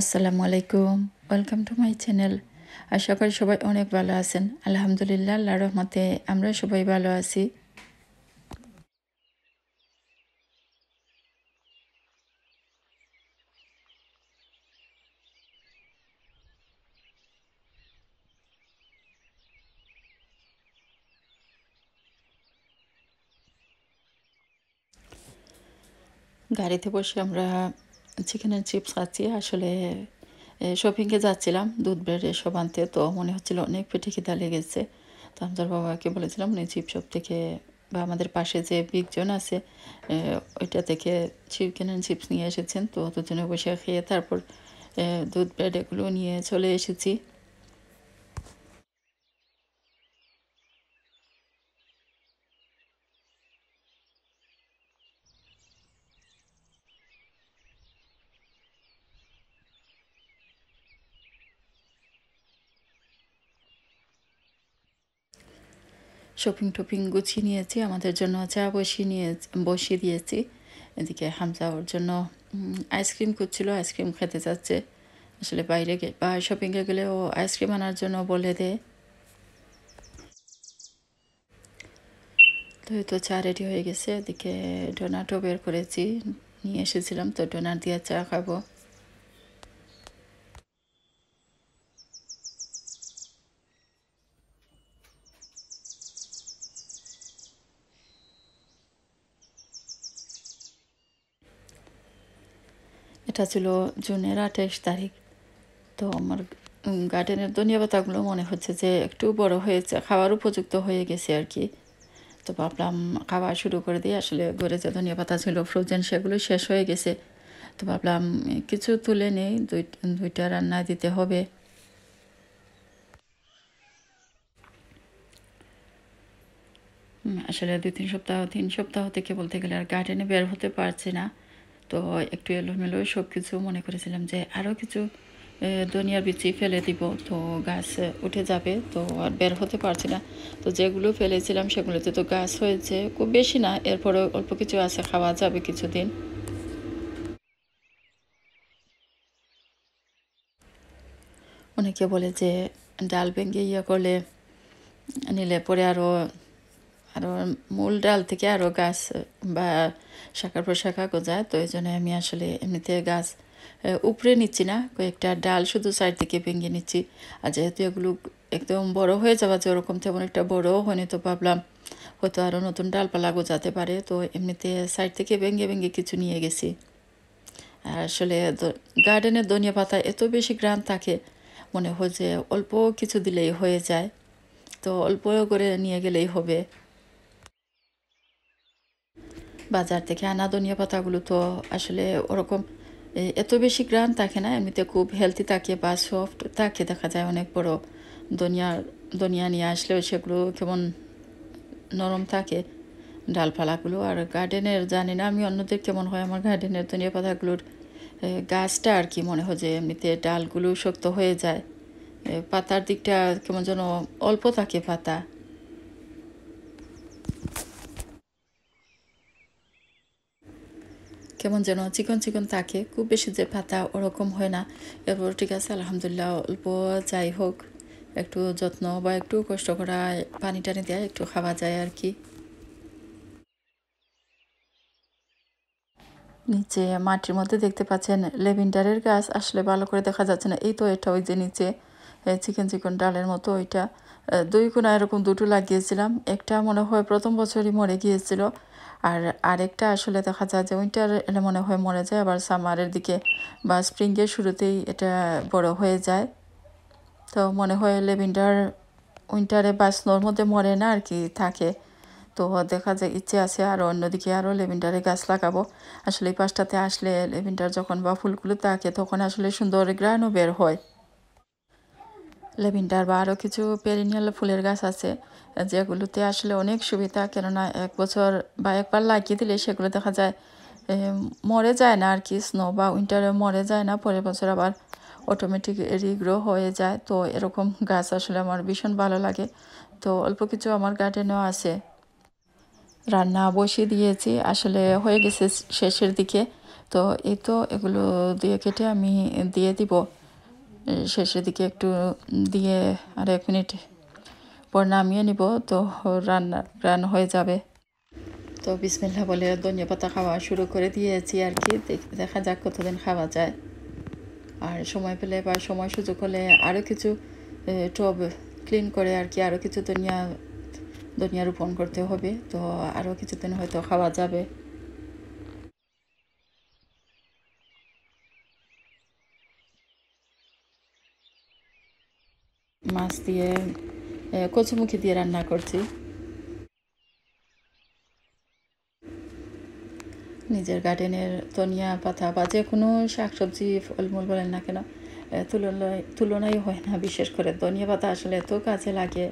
আসসালামু আলাইকুম welcome to my channel আশা করি সবাই অনেক ভালো আছেন আলহামদুলিল্লাহ আল্লাহ রহমতে আমরা সবাই ভালো আছি গাড়িতে বসে আমরা চিকেনের চিপস খাচ্ছি আসলে শপিংয়ে যাচ্ছিলাম দুধ ব্রেড এসব আনতে তো মনে হচ্ছিল অনেক পেটে খিদা লেগেছে তো আমার বাবাকে বলেছিলাম উনি চিপ শপ থেকে বা আমাদের পাশে যে বিগজন আছে ওইটা থেকে চিকেন অ্যান্ড চিপস নিয়ে এসেছেন তো দুজনে বসে খেয়ে তারপর দুধ ব্রেড এগুলো নিয়ে চলে এসেছি শপিং টপিং গুছিয়ে নিয়েছি আমাদের জন্য চা বসিয়ে নিয়ে বসিয়ে দিয়েছি এদিকে হামজা ওর জন্য আইসক্রিম খুঁজছিল আইসক্রিম খেতে চাচ্ছে আসলে বাইরে বা শপিংয়ে গেলে ও আইসক্রিম আনার জন্য বলে দে তো তো চা রেডি হয়ে গেছে এদিকে ডোনাটও বের করেছি নিয়ে এসেছিলাম তো ডোনাট দিয়ে চা খাবো এটা ছিল জুনের আঠাইশ তারিখ তো আমার গার্ডেনের ধনিয়া পাতাগুলো মনে হচ্ছে যে একটু বড় হয়েছে খাওয়ার উপযুক্ত হয়ে গেছে আর কি তো ভাবলাম খাওয়া শুরু করে দিয়ে আসলে ঘরে যে ধনিয়া পাতা ছিল ফ্রোজেন সেগুলো শেষ হয়ে গেছে তো ভাবলাম কিছু তুলে নেই দুই দুইটা রান্না দিতে হবে আসলে দুই তিন সপ্তাহ তিন সপ্তাহ থেকে বলতে গেলে আর গার্ডেনে বের হতে পারছি না তো একটু এলোমেলো সব কিছু মনে করেছিলাম যে আরও কিছু দুনিয়ার বিচি ফেলে দিব তো গাছ উঠে যাবে তো আর বের হতে পারছি না তো যেগুলো ফেলেছিলাম সেগুলোতে তো গাছ হয়েছে খুব বেশি না এরপরে অল্প কিছু আছে খাওয়া যাবে কিছুদিন অনেকে বলে যে ডাল ভেঙে ইয়ে করলে নিলে পরে আরও আরও মূল ডাল থেকে আরও গাছ বা শাখার প্রশাখা গোজায় তো এই জন্য আমি আসলে এমনিতে গাছ উপরে নিচ্ছি না কয়েকটা ডাল শুধু সাইড থেকে ভেঙে নিচ্ছি আর যেহেতু এগুলো একদম বড় হয়ে যাওয়া যে ওরকম তেমন একটা বড়ও হয়নি তো ভাবলাম হয়তো আরও নতুন ডালপালা গোজাতে পারে তো এমনিতে সাইড থেকে ভেঙে ভেঙে কিছু নিয়ে গেছি আর আসলে গার্ডেনের ধনিয়া পাতা এত বেশি গ্রাম থাকে মনে হয় যে অল্প কিছু দিলেই হয়ে যায় তো অল্প করে নিয়ে গেলেই হবে বাজার থেকে আনা ধনিয়া পাতাগুলো তো আসলে ওরকম এত বেশি গ্রান থাকে না এমনিতে খুব হেলদি থাকে বা সফট থাকে দেখা যায় অনেক বড় ধনিয়া ধনিয়া নিয়ে আসলেও সেগুলো কেমন নরম থাকে ডালপালাগুলো আর গার্ডেনের জানি না আমি অন্যদের কেমন হয় আমার গার্ডেনের ধনিয়া পাতাগুলোর গাছটা আর কি মনে হয় যে এমনিতে ডালগুলো শক্ত হয়ে যায় পাতার দিকটা কেমন যেন অল্প থাকে পাতা কেমন যেন চিকন চিকন থাকে খুব বেশি যে পাতা ওরকম হয় না এরপর ঠিক আছে আলহামদুলিল্লাহ অল্প যাই হোক একটু যত্ন বা একটু কষ্ট করা পানি টানি দেয় একটু খাওয়া যায় আর কি নিচে মাটির মধ্যে দেখতে পাচ্ছেন লেভেন্ডারের গাছ আসলে ভালো করে দেখা যাচ্ছে না এই তো এটা ওই যে নিচে চিকেন চিকেন ডালের মতো ওইটা দুই কোনা এরকম দুটো লাগিয়েছিলাম একটা মনে হয় প্রথম বছরই মরে গিয়েছিল আর আরেকটা আসলে দেখা যায় যে উইন্টার মনে হয় মরে যায় আবার সামারের দিকে বা স্প্রিংয়ের শুরুতেই এটা বড় হয়ে যায় তো মনে হয় লেভেন্ডার উইন্টারে বা স্নোর মধ্যে মরে না আর কি থাকে তো দেখা যায় ইচ্ছে আছে আর অন্যদিকে আরও লেভেন্ডারে গাছ লাগাবো আসলে এই পাশটাতে আসলে লেভেন্ডার যখন বা ফুলগুলো থাকে তখন আসলে সুন্দর গ্রানও বের হয় লেভেন্ডার বা আরও কিছু পেরিনিয়াল ফুলের গাছ আছে যেগুলোতে আসলে অনেক সুবিধা কেননা এক বছর বা একবার লাগিয়ে দিলে সেগুলো দেখা যায় মরে যায় না আর কি স্নো বা উইন্টারে মরে যায় না পরের বছর আবার অটোমেটিক রিগ্রো হয়ে যায় তো এরকম গাছ আসলে আমার ভীষণ ভালো লাগে তো অল্প কিছু আমার গার্ডেনও আছে রান্না বসিয়ে দিয়েছি আসলে হয়ে গেছে শেষের দিকে তো এই তো এগুলো দিয়ে কেটে আমি দিয়ে দিব শেষের দিকে একটু দিয়ে আর এক মিনিট পর নামিয়ে নিব তো রান্না রান হয়ে যাবে তো বিসমিল্লা বলে ধনিয়া পাতা খাওয়া শুরু করে দিয়েছি আর কি দেখা যাক কতদিন খাওয়া যায় আর সময় পেলে বা সময় সুযোগ হলে আরও কিছু টব ক্লিন করে আর কি আরও কিছু ধনিয়া ধনিয়া রোপণ করতে হবে তো আরও কিছুদিন হয়তো খাওয়া যাবে মাছ দিয়ে কচুমুখি দিয়ে রান্না করছি নিজের গার্ডেনের ধনিয়া পাতা বা যে কোনো শাকসবজি ফলমূল বলেন না কেন তুলনায় তুলনাই হয় না বিশেষ করে ধনিয়া পাতা আসলে এত কাজে লাগে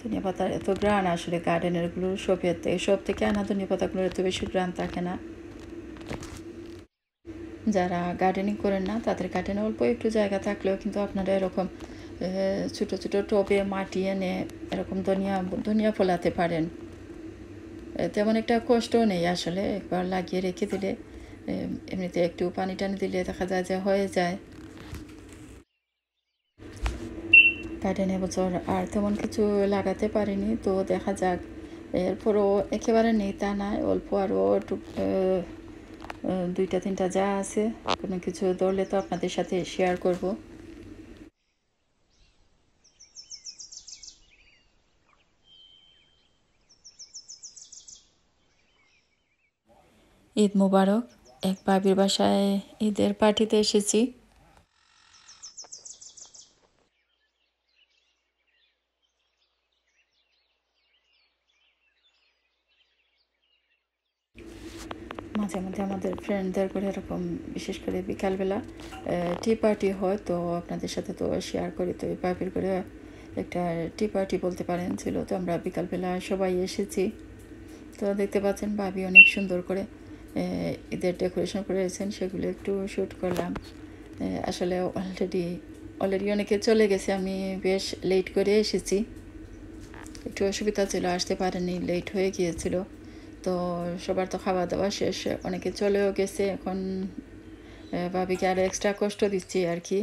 ধনিয়া পাতার এত গ্রাণ আসলে গার্ডেনেরগুলো সবের সব থেকে আনা ধনিয়া পাতাগুলো এত বেশি গ্রান থাকে না যারা গার্ডেনিং করেন না তাদের গার্ডেনে অল্প একটু জায়গা থাকলেও কিন্তু আপনারা এরকম ছোট ছোট টবে মাটি এনে এরকম ধনিয়া ধনিয়া ফোলাতে পারেন তেমন একটা কষ্টও নেই আসলে একবার লাগিয়ে রেখে দিলে এমনিতে একটু পানি টানি দিলে দেখা যায় যে হয়ে যায় গার্ডেন এবছর আর তেমন কিছু লাগাতে পারিনি তো দেখা যাক এরপরও একেবারে নেই তা নাই অল্প আরও দুইটা তিনটা যা আছে কোনো কিছু ধরলে তো আপনাদের সাথে শেয়ার করবো ঈদ মুবারক এক বাবির বাসায় ঈদের পার্টিতে এসেছি মাঝে মধ্যে আমাদের ফ্রেন্ডদের করে এরকম বিশেষ করে বিকালবেলা টি পার্টি হয় তো আপনাদের সাথে তো শেয়ার করি তো এই পার্টির করে একটা টি পার্টি বলতে পারেন ছিল তো আমরা বিকালবেলা সবাই এসেছি তো দেখতে পাচ্ছেন ভাবি অনেক সুন্দর করে ঈদের ডেকোরেশন করেছেন সেগুলো একটু শ্যুট করলাম আসলে অলরেডি অলরেডি অনেকে চলে গেছে আমি বেশ লেট করে এসেছি একটু অসুবিধা ছিল আসতে পারেনি লেট হয়ে গিয়েছিল তো সবার তো খাওয়া দাওয়া শেষ অনেকে চলেও গেছে এখন ভাবিকে আরও এক্সট্রা কষ্ট দিচ্ছি আর কি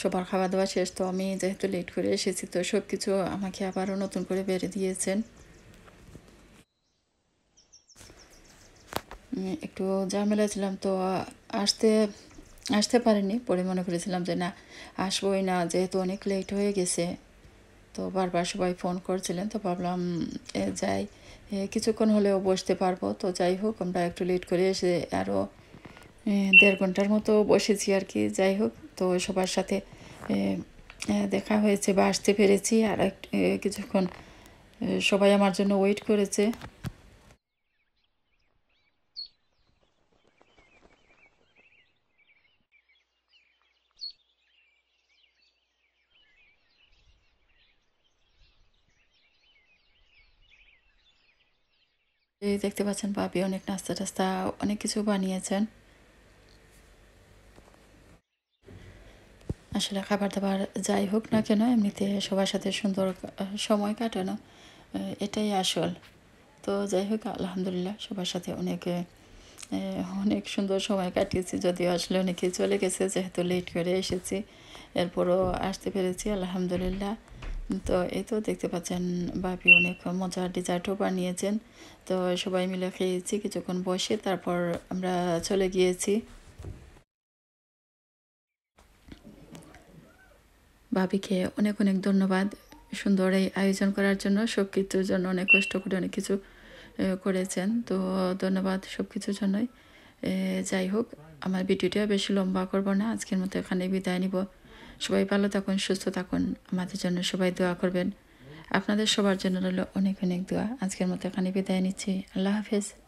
সবার খাওয়া দাওয়া শেষ তো আমি যেহেতু লেট করে এসেছি তো সব কিছু আমাকে আবারও নতুন করে বেড়ে দিয়েছেন একটু ঝামেলা ছিলাম তো আসতে আসতে পারিনি পরে মনে করেছিলাম যে না আসবোই না যেহেতু অনেক লেট হয়ে গেছে তো বারবার সবাই ফোন করছিলেন তো ভাবলাম যাই কিছুক্ষণ হলেও বসতে পারবো তো যাই হোক আমরা একটু লেট করে এসে আরও দেড় ঘন্টার মতো বসেছি আর কি যাই হোক তো সবার সাথে দেখা হয়েছে বা আসতে পেরেছি আর কিছুক্ষণ সবাই আমার জন্য ওয়েট করেছে এই দেখতে পাচ্ছেন ভাবি অনেক নাস্তা টাস্তা অনেক কিছু বানিয়েছেন আসলে খাবার দাবার যাই হোক না কেন এমনিতে সবার সাথে সুন্দর সময় কাটানো এটাই আসল তো যাই হোক আলহামদুলিল্লাহ সবার সাথে অনেক অনেক সুন্দর সময় কাটিয়েছি যদিও আসলে অনেকে চলে গেছে যেহেতু লেট করে এসেছি এরপরও আসতে পেরেছি আলহামদুলিল্লাহ তো এই তো দেখতে পাচ্ছেন বাপি অনেক মজার ডিজার্টও বানিয়েছেন তো সবাই মিলে খেয়েছি কিছুক্ষণ বসে তারপর আমরা চলে গিয়েছি ভাবিকে অনেক অনেক ধন্যবাদ সুন্দর এই আয়োজন করার জন্য সব কিছুর জন্য অনেক কষ্ট করে অনেক কিছু করেছেন তো ধন্যবাদ সব কিছুর জন্যই যাই হোক আমার ভিডিওটা বেশি লম্বা করবো না আজকের মতো এখানে বিদায় নিব সবাই ভালো থাকুন সুস্থ থাকুন আমাদের জন্য সবাই দোয়া করবেন আপনাদের সবার জন্য রইল অনেক অনেক দোয়া আজকের মতো এখানে বিদায় নিচ্ছি আল্লাহ হাফেজ